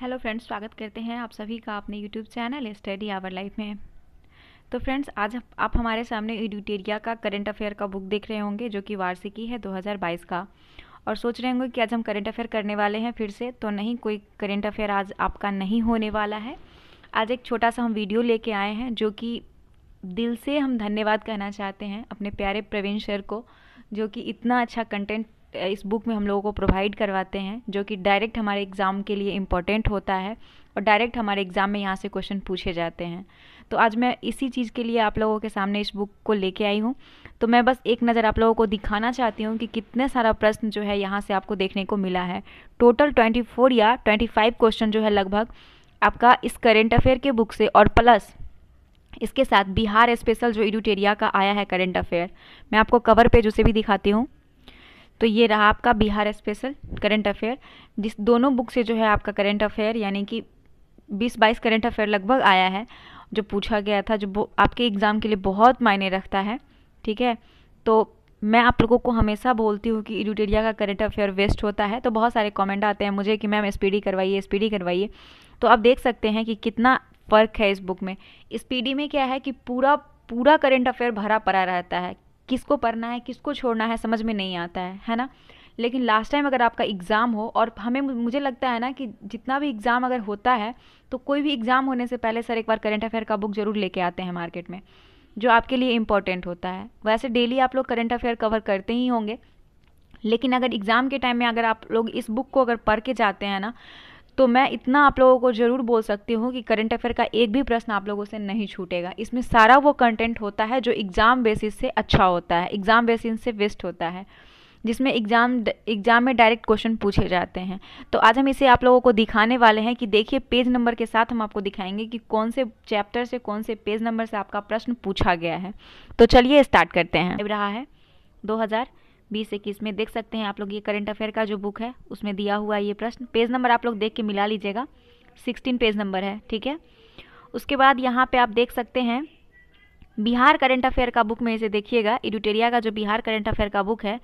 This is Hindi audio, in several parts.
हेलो फ्रेंड्स स्वागत करते हैं आप सभी का अपने YouTube channel study hour life में तो फ्रेंड्स आज आप हमारे सामने एडिटेरिया का करंट अफेयर का बुक देख रहे होंगे जो कि वार्षिकी है 2022 का और सोच रहे होंगे कि आज हम करंट अफेयर करने वाले हैं फिर से तो नहीं कोई करंट अफेयर आज आपका नहीं होने वाला है आज एक छोटा सा हम वीडियो लेके आए हैं जो कि दिल से हम धन्यवाद कहना चाहते हैं अपने प्यारे प्रवीण सर को जो कि इतना अच्छा कंटेंट इस बुक में हम लोगों को प्रोवाइड करवाते हैं जो कि डायरेक्ट हमारे एग्ज़ाम के लिए इम्पोर्टेंट होता है और डायरेक्ट हमारे एग्ज़ाम में यहाँ से क्वेश्चन पूछे जाते हैं तो आज मैं इसी चीज़ के लिए आप लोगों के सामने इस बुक को लेके आई हूँ तो मैं बस एक नज़र आप लोगों को दिखाना चाहती हूँ कि कितने सारा प्रश्न जो है यहाँ से आपको देखने को मिला है टोटल ट्वेंटी फोर या ट्वेंटी फाइव क्वेश्चन जो है लगभग आपका इस करेंट अफेयर के बुक से और प्लस इसके साथ बिहार स्पेशल जो एडिटेरिया का आया है करेंट अफेयर मैं आपको कवर पेज उसे भी दिखाती हूँ तो ये रहा आपका बिहार स्पेशल करंट अफेयर जिस दोनों बुक से जो है आपका करंट अफेयर यानी कि बीस बाईस करंट अफेयर लगभग आया है जो पूछा गया था जो आपके एग्ज़ाम के लिए बहुत मायने रखता है ठीक है तो मैं आप लोगों को हमेशा बोलती हूँ कि इडिटेरिया का करंट अफेयर वेस्ट होता है तो बहुत सारे कमेंट आते हैं मुझे कि मैम एस करवाइए एस करवाइए तो आप देख सकते हैं कि कितना फ़र्क है इस बुक में एस में क्या है कि पूरा पूरा करंट अफेयर भरा पड़ा रहता है किसको पढ़ना है किसको छोड़ना है समझ में नहीं आता है है ना लेकिन लास्ट टाइम अगर आपका एग्ज़ाम हो और हमें मुझे लगता है ना कि जितना भी एग्ज़ाम अगर होता है तो कोई भी एग्ज़ाम होने से पहले सर एक बार करेंट अफेयर का बुक ज़रूर लेके आते हैं मार्केट में जो आपके लिए इम्पोर्टेंट होता है वैसे डेली आप लोग करंट अफेयर कवर करते ही होंगे लेकिन अगर एग्ज़ाम के टाइम में अगर आप लोग इस बुक को अगर पढ़ के जाते हैं ना तो मैं इतना आप लोगों को ज़रूर बोल सकती हूँ कि करंट अफेयर का एक भी प्रश्न आप लोगों से नहीं छूटेगा इसमें सारा वो कंटेंट होता है जो एग्ज़ाम बेसिस से अच्छा होता है एग्ज़ाम बेसिस से वेस्ट होता है जिसमें एग्ज़ाम एग्ज़ाम में डायरेक्ट क्वेश्चन पूछे जाते हैं तो आज हम इसे आप लोगों को दिखाने वाले हैं कि देखिए पेज नंबर के साथ हम आपको दिखाएंगे कि कौन से चैप्टर से कौन से पेज नंबर से आपका प्रश्न पूछा गया है तो चलिए स्टार्ट करते हैं रहा है दो बीस इक्कीस में देख सकते हैं आप लोग ये करंट अफेयर का जो बुक है उसमें दिया हुआ ये प्रश्न पेज नंबर आप लोग देख के मिला लीजिएगा सिक्सटीन पेज नंबर है ठीक है उसके बाद यहाँ पे आप देख सकते हैं बिहार करंट अफेयर का बुक में इसे देखिएगा एडिटेरिया का जो बिहार करंट अफेयर का बुक है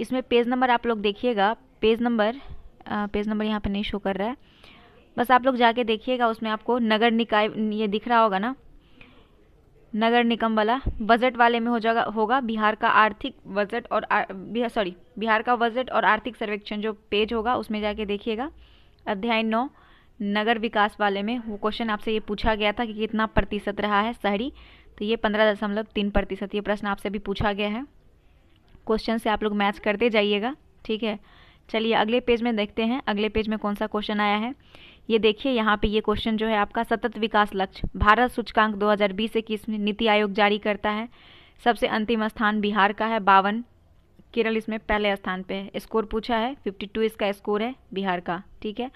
इसमें पेज नंबर आप लोग देखिएगा पेज नंबर पेज नंबर यहाँ पे नहीं शो कर रहा है बस आप लोग जाके देखिएगा उसमें आपको नगर निकाय ये दिख रहा होगा ना नगर निगम वाला बजट वाले में हो जाएगा होगा बिहार का आर्थिक बजट और बिहार सॉरी बिहार का बजट और आर्थिक सर्वेक्षण जो पेज होगा उसमें जाके देखिएगा अध्याय नौ नगर विकास वाले में वो क्वेश्चन आपसे ये पूछा गया था कि कितना प्रतिशत रहा है शहरी तो ये पंद्रह दशमलव तीन प्रतिशत ये प्रश्न आपसे भी पूछा गया है क्वेश्चन से आप लोग मैच करते जाइएगा ठीक है चलिए अगले पेज में देखते हैं अगले पेज में कौन सा क्वेश्चन आया है ये देखिए यहाँ पे ये क्वेश्चन जो है आपका सतत विकास लक्ष्य भारत सूचकांक 2020 इक्कीस में नीति आयोग जारी करता है सबसे अंतिम स्थान बिहार का है बावन केरल इसमें पहले स्थान पे है स्कोर पूछा है 52 इसका स्कोर है बिहार का ठीक है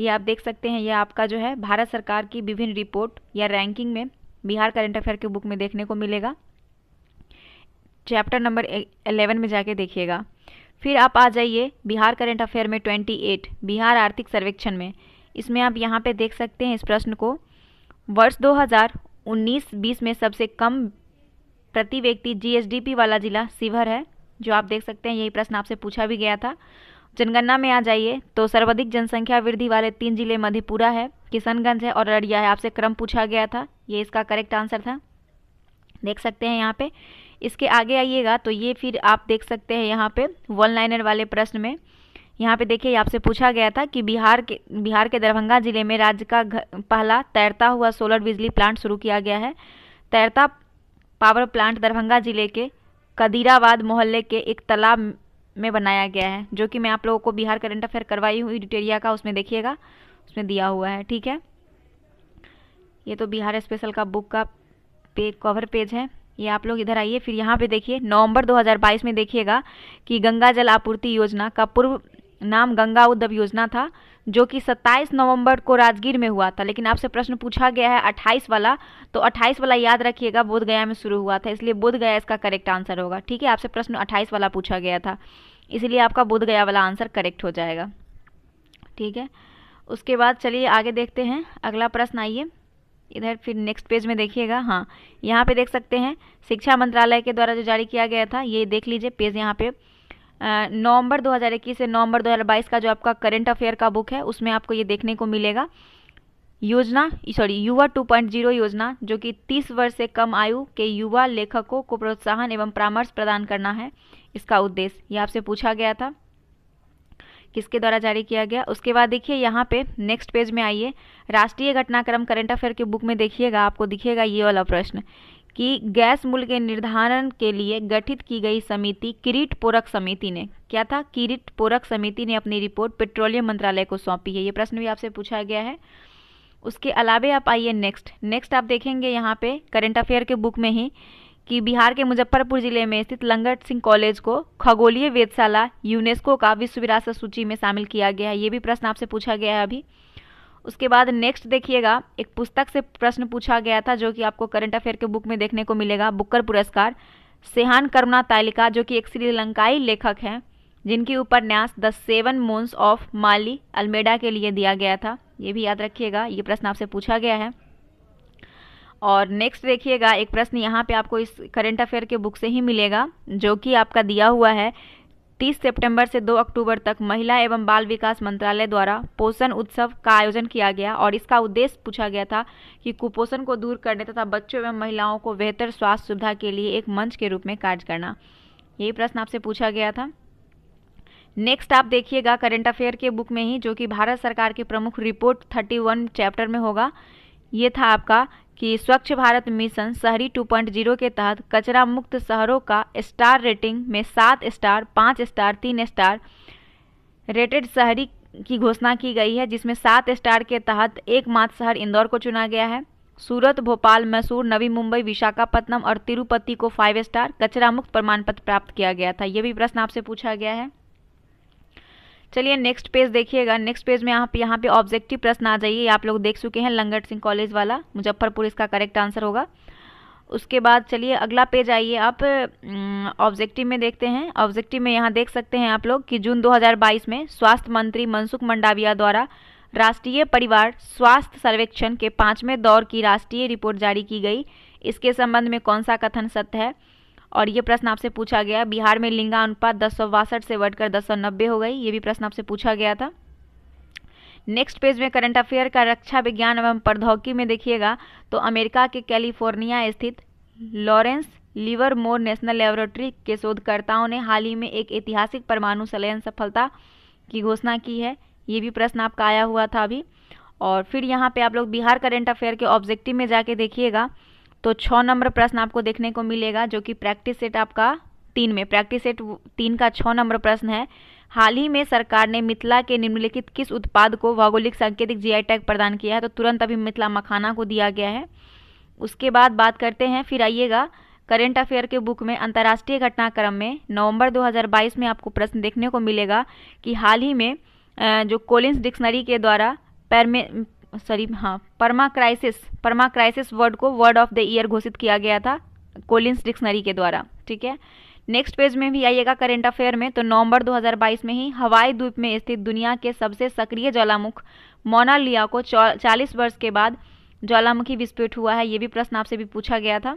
ये आप देख सकते हैं ये आपका जो है भारत सरकार की विभिन्न रिपोर्ट या रैंकिंग में बिहार करंट अफेयर के बुक में देखने को मिलेगा चैप्टर नंबर एलेवन में जाके देखिएगा फिर आप आ जाइए बिहार करंट अफेयर में ट्वेंटी एट बिहार आर्थिक सर्वेक्षण में इसमें आप यहाँ पे देख सकते हैं इस प्रश्न को वर्ष 2019-20 में सबसे कम प्रति व्यक्ति जीएसडीपी वाला जिला शिवहर है जो आप देख सकते हैं यही प्रश्न आपसे पूछा भी गया था जनगणना में आ जाइए तो सर्वाधिक जनसंख्या वृद्धि वाले तीन जिले मधेपुरा है किशनगंज है और अररिया है आपसे क्रम पूछा गया था ये इसका करेक्ट आंसर था देख सकते हैं यहाँ पे इसके आगे आइएगा तो ये फिर आप देख सकते हैं यहाँ पे वन लाइनर वाले प्रश्न में यहाँ पे देखिए आपसे पूछा गया था कि बिहार के बिहार के दरभंगा जिले में राज्य का घ, पहला तैरता हुआ सोलर बिजली प्लांट शुरू किया गया है तैरता पावर प्लांट दरभंगा जिले के कदीराबाद मोहल्ले के एक तालाब में बनाया गया है जो कि मैं आप लोगों को बिहार करंट अफेयर करवाई हुई डिटेरिया का उसमें देखिएगा उसमें दिया हुआ है ठीक है ये तो बिहार स्पेशल का बुक का पे कवर पेज है ये आप लोग इधर आइए फिर यहाँ पे देखिए नवंबर 2022 में देखिएगा कि गंगा जल आपूर्ति योजना का पूर्व नाम गंगा उद्धव योजना था जो कि 27 नवंबर को राजगीर में हुआ था लेकिन आपसे प्रश्न पूछा गया है 28 वाला तो 28 वाला याद रखिएगा बोधगया में शुरू हुआ था इसलिए बोधगया इसका करेक्ट आंसर होगा ठीक है आपसे प्रश्न 28 वाला पूछा गया था इसलिए आपका बोधगया वाला आंसर करेक्ट हो जाएगा ठीक है उसके बाद चलिए आगे देखते हैं अगला प्रश्न आइए इधर फिर नेक्स्ट पेज में देखिएगा हाँ यहाँ पर देख सकते हैं शिक्षा मंत्रालय के द्वारा जो जारी किया गया था ये देख लीजिए पेज यहाँ पे नवंबर 2021 से नवंबर 2022 का जो आपका करंट अफेयर का बुक है उसमें आपको ये देखने को मिलेगा योजना सॉरी युवा 2.0 योजना जो कि 30 वर्ष से कम आयु के युवा लेखकों को प्रोत्साहन एवं परामर्श प्रदान करना है इसका उद्देश्य ये आपसे पूछा गया था किसके द्वारा जारी किया गया उसके बाद देखिए यहाँ पे नेक्स्ट पेज में आइए राष्ट्रीय घटनाक्रम करंट अफेयर के बुक में देखिएगा आपको दिखेगा ये वाला प्रश्न कि गैस मूल्य के निर्धारण के लिए गठित की गई समिति किरीट पोरक समिति ने क्या था किरीट पोरक समिति ने अपनी रिपोर्ट पेट्रोलियम मंत्रालय को सौंपी है ये प्रश्न भी आपसे पूछा गया है उसके अलावे आप आइए नेक्स्ट नेक्स्ट आप देखेंगे यहाँ पे करंट अफेयर के बुक में ही कि बिहार के मुजफ्फरपुर जिले में स्थित लंगट सिंह कॉलेज को खगोलीय वेदशाला यूनेस्को का विश्व विरासत सूची में शामिल किया गया है ये भी प्रश्न आपसे पूछा गया है अभी उसके बाद नेक्स्ट देखिएगा एक पुस्तक से प्रश्न पूछा गया था जो कि आपको करंट अफेयर के बुक में देखने को मिलेगा बुकर पुरस्कार सेहान करुणा तालिका जो कि एक श्रीलंकाई लेखक हैं जिनके न्यास the seven moons of Maali Almeida के लिए दिया गया था ये भी याद रखिएगा ये प्रश्न आपसे पूछा गया है और नेक्स्ट देखिएगा एक प्रश्न यहाँ पे आपको इस करंट अफेयर के बुक से ही मिलेगा जो कि आपका दिया हुआ है 30 सितंबर से 2 अक्टूबर तक महिला एवं बाल विकास मंत्रालय द्वारा पोषण उत्सव का आयोजन किया गया और इसका उद्देश्य पूछा गया था कि कुपोषण को दूर करने तथा बच्चों एवं महिलाओं को बेहतर स्वास्थ्य सुविधा के लिए एक मंच के रूप में कार्य करना यही प्रश्न आपसे पूछा गया था नेक्स्ट आप देखिएगा करेंट अफेयर के बुक में ही जो कि भारत सरकार की प्रमुख रिपोर्ट थर्टी चैप्टर में होगा ये था आपका कि स्वच्छ भारत मिशन शहरी 2.0 के तहत कचरा मुक्त शहरों का स्टार रेटिंग में सात स्टार पाँच स्टार तीन स्टार रेटेड शहरी की घोषणा की गई है जिसमें सात स्टार के तहत एकमात्र शहर इंदौर को चुना गया है सूरत भोपाल मैसूर नवी मुंबई विशाखापट्टनम और तिरुपति को फाइव स्टार कचरा मुक्त प्रमाण पत्र प्राप्त किया गया था यह भी प्रश्न आपसे पूछा गया है चलिए नेक्स्ट पेज देखिएगा नेक्स्ट पेज में आप यहाँ पे ऑब्जेक्टिव प्रश्न आ जाइए आप लोग देख चुके हैं लंगट सिंह कॉलेज वाला मुजफ्फरपुर इसका करेक्ट आंसर होगा उसके बाद चलिए अगला पेज आइए आप ऑब्जेक्टिव में देखते हैं ऑब्जेक्टिव में यहाँ देख सकते हैं आप लोग कि जून 2022 में स्वास्थ्य मंत्री मनसुख मंडाविया द्वारा राष्ट्रीय परिवार स्वास्थ्य सर्वेक्षण के पाँचवें दौर की राष्ट्रीय रिपोर्ट जारी की गई इसके संबंध में कौन सा कथन सत्य है और ये प्रश्न आपसे पूछा गया बिहार में लिंगानुपात दस सौ बासठ से बढ़कर दस सौ नब्बे हो गई ये भी प्रश्न आपसे पूछा गया था नेक्स्ट पेज में करंट अफेयर का रक्षा विज्ञान एवं प्रौद्योगिकी में देखिएगा तो अमेरिका के कैलिफोर्निया स्थित लॉरेंस लिवरमोर नेशनल लेबोरेटरी के शोधकर्ताओं ने हाल ही में एक ऐतिहासिक परमाणु संलयन सफलता की घोषणा की है ये भी प्रश्न आपका आया हुआ था अभी और फिर यहाँ पे आप लोग बिहार करंट अफेयर के ऑब्जेक्टिव में जाके देखिएगा तो छः नंबर प्रश्न आपको देखने को मिलेगा जो कि प्रैक्टिस सेट आपका तीन में प्रैक्टिस सेट तीन का छः नंबर प्रश्न है हाल ही में सरकार ने मिथिला के निम्नलिखित किस उत्पाद को भौगोलिक सांकेतिक जीआई टैग प्रदान किया है तो तुरंत अभी मिथिला मखाना को दिया गया है उसके बाद बात करते हैं फिर आइएगा करेंट अफेयर के बुक में अंतर्राष्ट्रीय घटनाक्रम में नवंबर 2022 में आपको प्रश्न देखने को मिलेगा कि हाल ही में जो कोलिंस डिक्शनरी के द्वारा सॉरी हाँ permacrisis permacrisis word को वर्ड ऑफ द ईयर घोषित किया गया था कोलिंस डिक्शनरी के द्वारा ठीक है नेक्स्ट पेज में भी आइएगा करेंट अफेयर में तो नवंबर 2022 में ही हवाई द्वीप में स्थित दुनिया के सबसे सक्रिय ज्वालामुख मोनालिया को 40 वर्ष के बाद ज्वालामुखी विस्फोट हुआ है ये भी प्रश्न आपसे भी पूछा गया था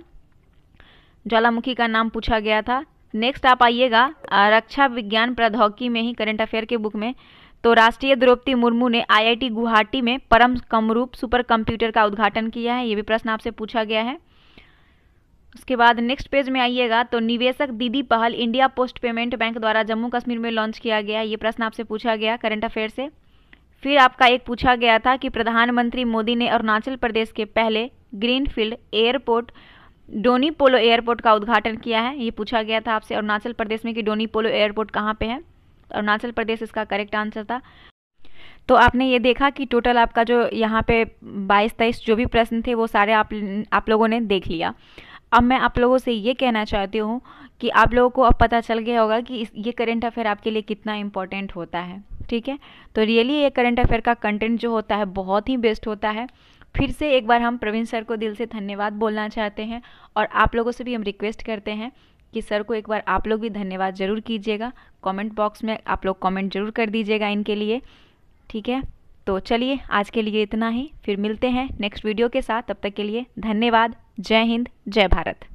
ज्वालामुखी का नाम पूछा गया था नेक्स्ट आप आइएगा रक्षा विज्ञान प्रौद्योगिकी में ही करेंट अफेयर के बुक में तो राष्ट्रीय द्रौपदी मुर्मू ने आईआईटी गुवाहाटी में परम कमरूप सुपर कंप्यूटर का उद्घाटन किया है ये भी प्रश्न आपसे पूछा गया है उसके बाद नेक्स्ट पेज में आइएगा तो निवेशक दीदी पहल इंडिया पोस्ट पेमेंट बैंक द्वारा जम्मू कश्मीर में लॉन्च किया गया ये प्रश्न आपसे पूछा गया करंट अफेयर से फिर आपका एक पूछा गया था कि प्रधानमंत्री मोदी ने अरुणाचल प्रदेश के पहले greenfield airport Donyi Polo airport का उद्घाटन किया है ये पूछा गया था आपसे अरुणाचल प्रदेश में कि डोनी पोलो एयरपोर्ट कहाँ पे है अरुणाचल प्रदेश इसका करेक्ट आंसर था तो आपने ये देखा कि टोटल आपका जो यहाँ पे बाईस तेईस जो भी प्रश्न थे वो सारे आप आप लोगों ने देख लिया अब मैं आप लोगों से ये कहना चाहती हूँ कि आप लोगों को अब पता चल गया होगा कि ये करेंट अफेयर आपके लिए कितना इम्पोर्टेंट होता है ठीक है तो रियली ये करेंट अफेयर का कंटेंट जो होता है बहुत ही बेस्ट होता है फिर से एक बार हम प्रवीण सर को दिल से धन्यवाद बोलना चाहते हैं और आप लोगों से भी हम रिक्वेस्ट करते हैं कि सर को एक बार आप लोग भी धन्यवाद ज़रूर कीजिएगा कमेंट बॉक्स में आप लोग कमेंट ज़रूर कर दीजिएगा इनके लिए ठीक है तो चलिए आज के लिए इतना ही फिर मिलते हैं नेक्स्ट वीडियो के साथ तब तक के लिए धन्यवाद जय हिंद जय भारत